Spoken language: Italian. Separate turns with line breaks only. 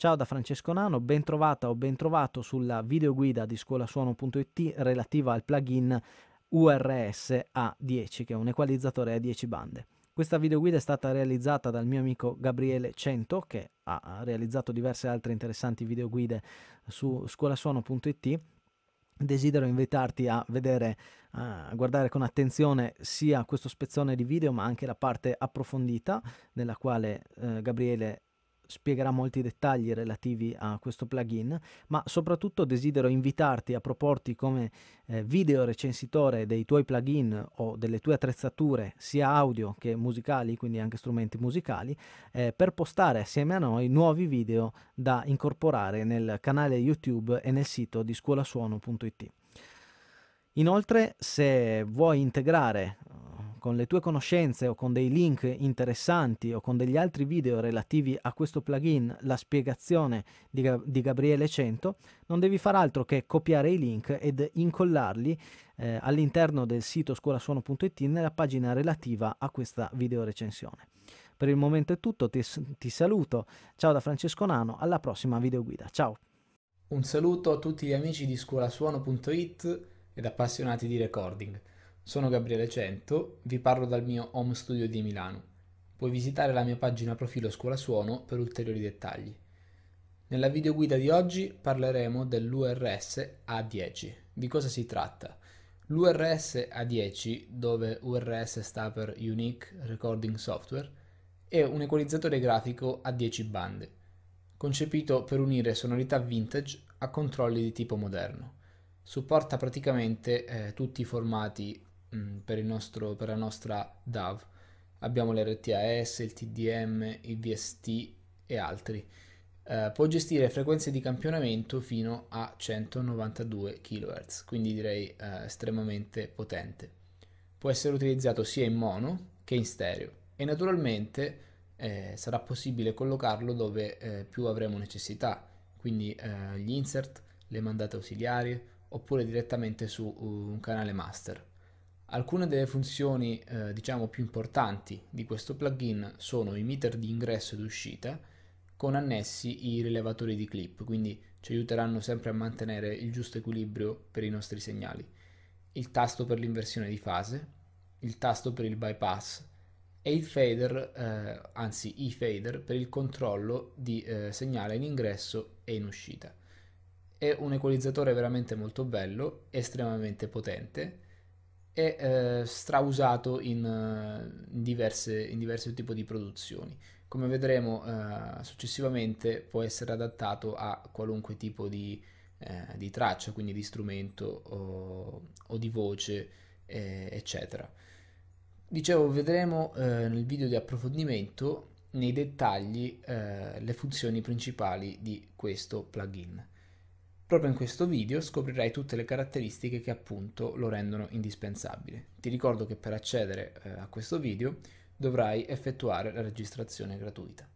Ciao da Francesco Nano, ben trovata o ben trovato sulla videoguida di scuolasuono.it relativa al plugin URS A10, che è un equalizzatore a 10 bande. Questa videoguida è stata realizzata dal mio amico Gabriele Cento, che ha realizzato diverse altre interessanti videoguide su scuolasuono.it desidero invitarti a vedere a guardare con attenzione sia questo spezzone di video ma anche la parte approfondita nella quale eh, Gabriele spiegherà molti dettagli relativi a questo plugin, ma soprattutto desidero invitarti a proporti come eh, video recensitore dei tuoi plugin o delle tue attrezzature, sia audio che musicali, quindi anche strumenti musicali, eh, per postare assieme a noi nuovi video da incorporare nel canale YouTube e nel sito di scuolasuono.it. Inoltre, se vuoi integrare con le tue conoscenze o con dei link interessanti o con degli altri video relativi a questo plugin, la spiegazione di, di Gabriele 100, non devi far altro che copiare i link ed incollarli eh, all'interno del sito scuolasuono.it nella pagina relativa a questa video recensione. Per il momento è tutto, ti, ti saluto, ciao da Francesco Nano, alla prossima videoguida, ciao! Un saluto a tutti gli amici di
scuolasuono.it ed appassionati di recording. Sono Gabriele Cento, vi parlo dal mio home studio di Milano. Puoi visitare la mia pagina profilo Scuola Suono per ulteriori dettagli. Nella videoguida di oggi parleremo dell'URS A10. Di cosa si tratta? L'URS A10, dove URS sta per Unique Recording Software, è un equalizzatore grafico a 10 bande, concepito per unire sonorità vintage a controlli di tipo moderno supporta praticamente eh, tutti i formati mh, mm, per, nostro, per la nostra DAV. Abbiamo l'RTAS, il TDM, il VST e altri. Uh, può gestire frequenze di campionamento fino a 192 kHz, quindi direi uh, estremamente potente. Può essere utilizzato sia in mono che in stereo e naturalmente eh, sarà possibile collocarlo dove eh, più avremo necessità, quindi eh, gli insert, le mandate ausiliarie oppure direttamente su uh, un canale master. Alcune delle funzioni eh, diciamo più importanti di questo plugin sono i meter di ingresso ed uscita con annessi i rilevatori di clip, quindi ci aiuteranno sempre a mantenere il giusto equilibrio per i nostri segnali. Il tasto per l'inversione di fase, il tasto per il bypass e il fader, eh, anzi i fader per il controllo di eh, segnale in ingresso e in uscita. È un equalizzatore veramente molto bello, estremamente potente è eh, strausato in, eh, in, diverse, in diversi tipi di produzioni. Come vedremo eh, successivamente può essere adattato a qualunque tipo di, eh, di traccia, quindi di strumento o, o di voce, eccetera. Dicevo, vedremo eh, nel video di approfondimento nei dettagli eh, le funzioni principali di questo plugin. Proprio in questo video scoprirai tutte le caratteristiche che appunto lo rendono indispensabile. Ti ricordo che per accedere eh, a questo video dovrai effettuare la registrazione gratuita.